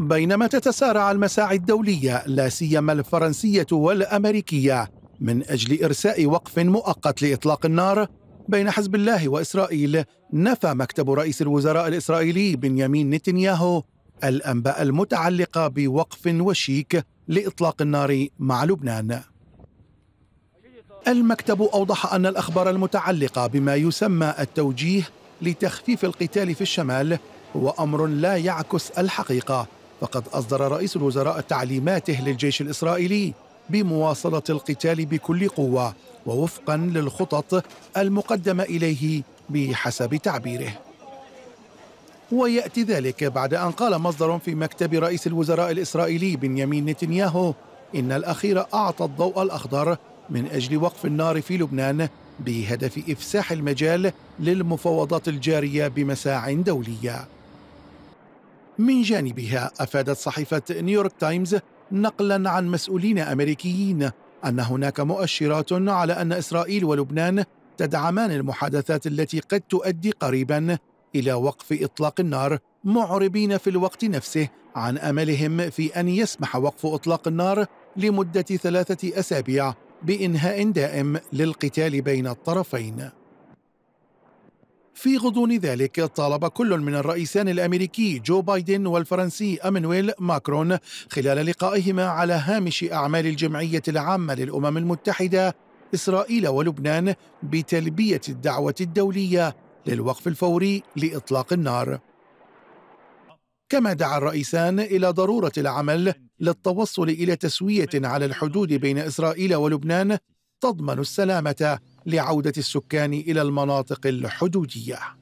بينما تتسارع المساعي الدولية لا سيما الفرنسية والأمريكية من أجل إرساء وقف مؤقت لإطلاق النار بين حزب الله وإسرائيل نفى مكتب رئيس الوزراء الإسرائيلي بنيامين نتنياهو الأنباء المتعلقة بوقف وشيك لإطلاق النار مع لبنان المكتب أوضح أن الأخبار المتعلقة بما يسمى التوجيه لتخفيف القتال في الشمال هو أمر لا يعكس الحقيقة فقد أصدر رئيس الوزراء تعليماته للجيش الإسرائيلي بمواصلة القتال بكل قوة ووفقا للخطط المقدمة إليه بحسب تعبيره وياتي ذلك بعد ان قال مصدر في مكتب رئيس الوزراء الاسرائيلي بنيامين نتنياهو ان الاخير اعطى الضوء الاخضر من اجل وقف النار في لبنان بهدف افساح المجال للمفاوضات الجاريه بمساع دوليه من جانبها افادت صحيفه نيويورك تايمز نقلا عن مسؤولين امريكيين ان هناك مؤشرات على ان اسرائيل ولبنان تدعمان المحادثات التي قد تؤدي قريبا الى وقف اطلاق النار معربين في الوقت نفسه عن املهم في ان يسمح وقف اطلاق النار لمده ثلاثه اسابيع بانهاء دائم للقتال بين الطرفين في غضون ذلك طالب كل من الرئيسان الامريكي جو بايدن والفرنسي امانويل ماكرون خلال لقائهما على هامش اعمال الجمعيه العامه للامم المتحده اسرائيل ولبنان بتلبيه الدعوه الدوليه للوقف الفوري لاطلاق النار كما دعا الرئيسان الى ضروره العمل للتوصل الى تسويه على الحدود بين اسرائيل ولبنان تضمن السلامه لعوده السكان الى المناطق الحدوديه